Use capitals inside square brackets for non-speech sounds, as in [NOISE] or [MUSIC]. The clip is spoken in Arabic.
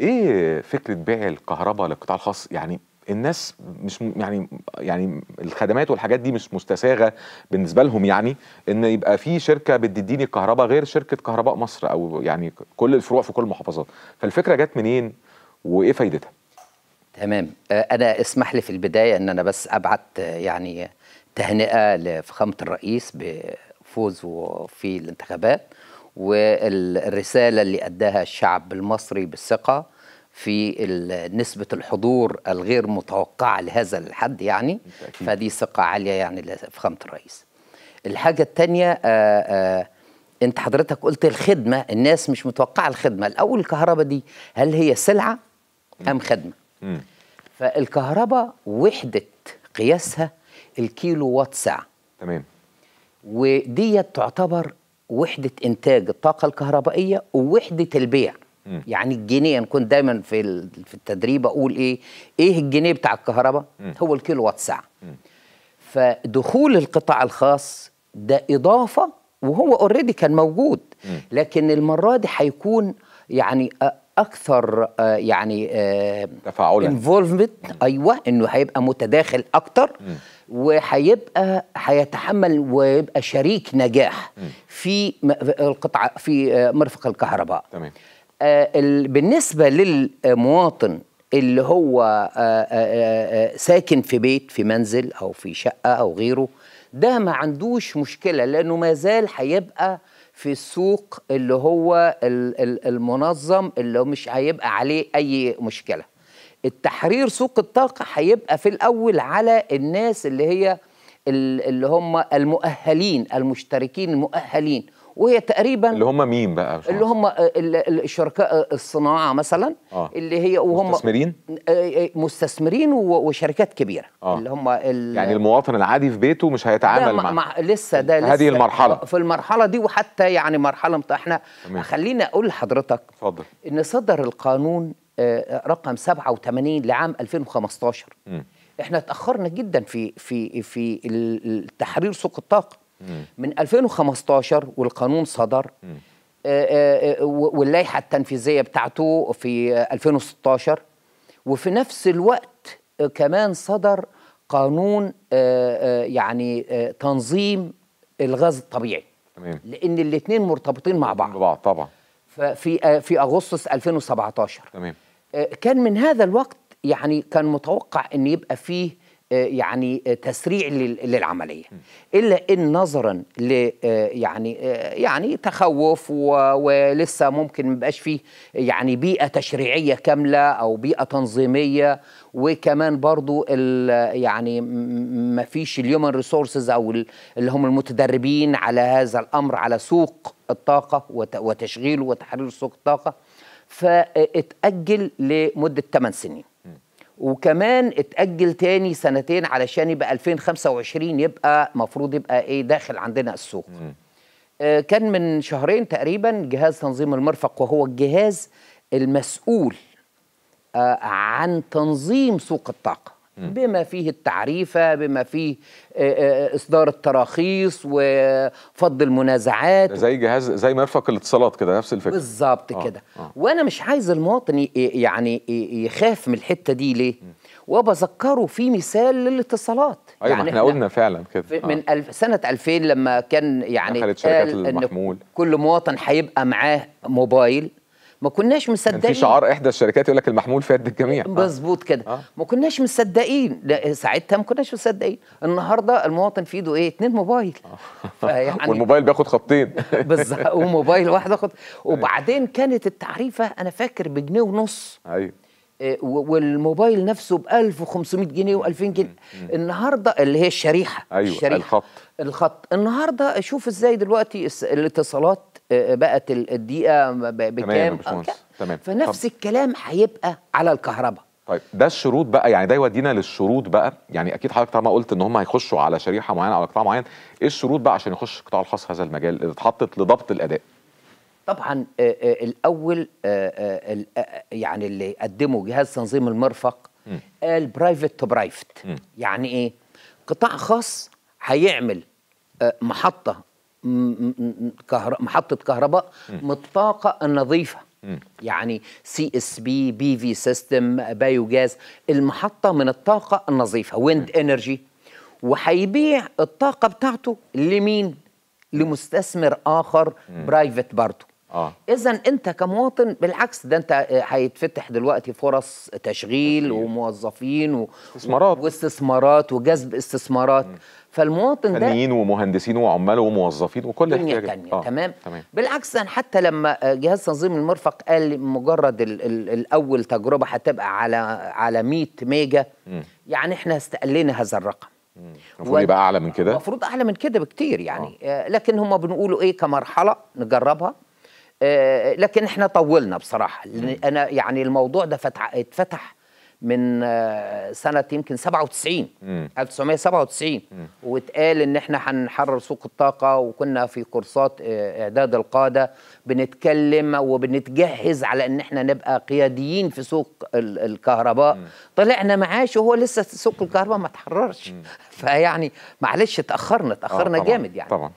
ايه فكره بيع الكهرباء للقطاع الخاص يعني الناس مش يعني يعني الخدمات والحاجات دي مش مستساغه بالنسبه لهم يعني ان يبقى في شركه بتديني الكهرباء غير شركه كهرباء مصر او يعني كل الفروع في كل المحافظات فالفكره جت منين وايه فايدتها تمام آه، انا اسمح لي في البدايه ان انا بس ابعت آه، يعني تهنئه لفخامه الرئيس بفوزه في الانتخابات والرسالة اللي أداها الشعب المصري بالثقة في نسبة الحضور الغير متوقعة لهذا الحد يعني فدي ثقة عالية يعني لفخامة الرئيس الحاجة الثانية آه، آه، أنت حضرتك قلت الخدمة الناس مش متوقعة الخدمة الأول الكهرباء دي هل هي سلعة أم خدمة فالكهرباء وحدة قياسها الكيلو وات ساعة تمام ودي تعتبر وحده انتاج الطاقه الكهربائيه ووحده البيع م. يعني الجنيه انا كنت دايما في في التدريب اقول ايه ايه الجنيه بتاع الكهرباء هو الكيلو وات ساعه م. فدخول القطاع الخاص ده اضافه وهو اوريدي كان موجود م. لكن المره دي هيكون يعني اكثر آه، يعني آه، تفاعلا انفولفمنت ايوه انه هيبقى متداخل اكتر م. وهيبقى هيتحمل ويبقى شريك نجاح في القطعه في مرفق الكهرباء تمام آه، بالنسبه للمواطن اللي هو آه، آه، ساكن في بيت في منزل او في شقه او غيره ده ما عندوش مشكله لانه ما زال هيبقى في السوق اللي هو المنظم اللي مش هيبقى عليه اي مشكله التحرير سوق الطاقه هيبقى في الاول على الناس اللي هي اللي هم المؤهلين المشتركين المؤهلين وهي تقريبا اللي هم مين بقى مش اللي هم الشركاء الصناعه مثلا آه. اللي هي وهم مستثمرين آه، آه، مستثمرين وشركات كبيره آه. اللي هم يعني المواطن العادي في بيته مش هيتعامل مع, مع لسه ده لسه هذه المرحله في المرحله دي وحتى يعني مرحله احنا خليني اقول لحضرتك اتفضل ان صدر القانون آه، رقم 87 لعام 2015 م. احنا تاخرنا جدا في في في تحرير سوق الطاقه من 2015 والقانون صدر آه، آه، واللائحه التنفيذيه بتاعته في 2016 وفي نفس الوقت كمان صدر قانون يعني تنظيم الغاز الطبيعي تمام لان الاثنين مرتبطين مع بعض مع بعض طبعا في آه، في اغسطس 2017 تمام آه، كان من هذا الوقت يعني كان متوقع ان يبقى فيه آه، يعني آه، تسريع للعمليه الا ان نظرا ل آه، يعني يعني تخوف ولسه ممكن ما يبقاش فيه يعني بيئه تشريعيه كامله او بيئه تنظيميه وكمان برضو يعني ما فيش اليومن ريسورسز او اللي هم المتدربين على هذا الامر على سوق الطاقه وتشغيله وتحرير سوق الطاقه فاتاجل لمده 8 سنين وكمان اتأجل تاني سنتين علشان يبقى 2025 يبقى مفروض يبقى ايه داخل عندنا السوق آه كان من شهرين تقريبا جهاز تنظيم المرفق وهو الجهاز المسؤول آه عن تنظيم سوق الطاقة بما فيه التعريفة بما فيه آه، آه، إصدار التراخيص وفض المنازعات زي جهاز زي مرفق الاتصالات كده نفس الفكرة بالظبط آه، كده آه. وأنا مش عايز المواطن يعني يخاف من الحتة دي ليه؟ وبذكره في مثال للاتصالات أيوة يعني احنا قلنا فعلا كده آه. من الف سنة 2000 لما كان يعني قال إن كل مواطن هيبقى معاه موبايل ما كناش مصدقين كان في شعار احدى الشركات يقول لك المحمول في يد الجميع آه. مظبوط كده آه. ما كناش مصدقين ساعتها ما كناش مصدقين النهارده المواطن في ايده ايه اثنين موبايل آه. [LAUGHS] يعني والموبايل بياخد خطين [LAUGHS] بالظبط وموبايل واحد خط وبعدين كانت التعريفه انا فاكر بجنيه ونص ايوه آه، والموبايل نفسه ب 1500 جنيه و2000 جنيه النهارده اللي هي الشريحه ايوه الشريحة الخط الخط النهارده شوف ازاي دلوقتي الاتصالات آه، بقت الدقيقه بكام تمام, تمام. فنفس طب. الكلام هيبقى على الكهرباء طيب ده الشروط بقى يعني ده يودينا للشروط بقى يعني اكيد حضرتك طالما قلت ان هم هيخشوا على شريحه معينه او على قطاع معين ايه الشروط بقى عشان يخش القطاع الخاص هذا المجال اللي اتحطت لضبط الاداء طبعا آآ آه، آآ آه، الاول آآ يعني اللي قدموا جهاز تنظيم المرفق قال برايفت تو برايفت يعني ايه قطاع خاص هيعمل محطه محطه كهرباء من الطاقه النظيفه يعني سي اس بي بي في سيستم بايوجاز المحطه من الطاقه النظيفه ويند انرجي وهيبيع الطاقه بتاعته لمين لمستثمر اخر برايفت برضه آه. اذا انت كمواطن بالعكس ده انت آه، هيتفتح دلوقتي فرص تشغيل وموظفين و... استثمارات واستثمارات وجذب استثمارات مم. فالمواطن ده فنيين ومهندسين وعمال وموظفين وكل حاجه تانية آه. تمام؟, تمام بالعكس أنا حتى لما آه، جهاز تنظيم المرفق قال مجرد الـ الـ الاول تجربه هتبقى على على 100 ميجا مم. يعني احنا استقلينا هذا الرقم المفروض يبقى اعلى من كده المفروض اعلى من كده بكتير يعني آه. آه، لكن هم بنقولوا ايه كمرحله نجربها آه، لكن احنا طولنا بصراحه انا يعني الموضوع ده فتح اتفتح من آه، سنه يمكن 97 مم. 1997 مم. واتقال ان احنا هنحرر سوق الطاقه وكنا في كورسات آه، اعداد القاده بنتكلم وبنتجهز على ان احنا نبقى قياديين في سوق الكهرباء مم. طلعنا معاش وهو لسه سوق الكهرباء ما تحررش فيعني معلش اتاخرنا اتاخرنا آه طبعًا جامد يعني طبعًا.